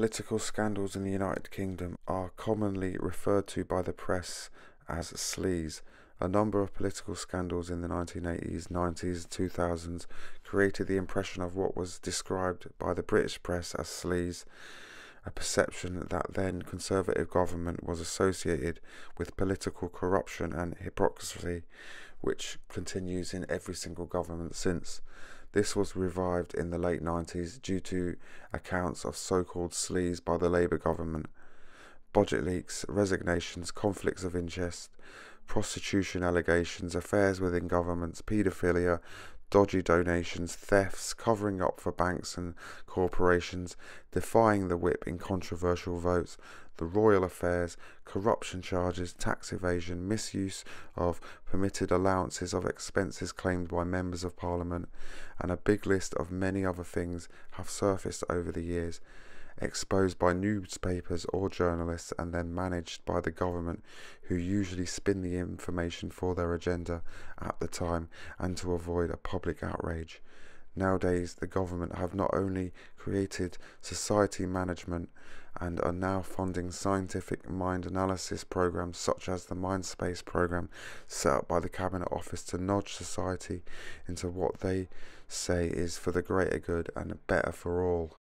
Political scandals in the United Kingdom are commonly referred to by the press as sleaze. A number of political scandals in the 1980s, 90s, 2000s created the impression of what was described by the British press as sleaze, a perception that then Conservative government was associated with political corruption and hypocrisy, which continues in every single government since. This was revived in the late 90s due to accounts of so called sleaze by the Labour government, budget leaks, resignations, conflicts of interest, prostitution allegations, affairs within governments, paedophilia, dodgy donations, thefts, covering up for banks and corporations, defying the whip in controversial votes, the royal affairs, corruption charges, tax evasion, misuse of permitted allowances of expenses claimed by members of parliament, and a big list of many other things have surfaced over the years exposed by newspapers or journalists, and then managed by the government, who usually spin the information for their agenda at the time and to avoid a public outrage. Nowadays, the government have not only created society management and are now funding scientific mind analysis programs such as the Mindspace program set up by the Cabinet Office to nudge society into what they say is for the greater good and better for all.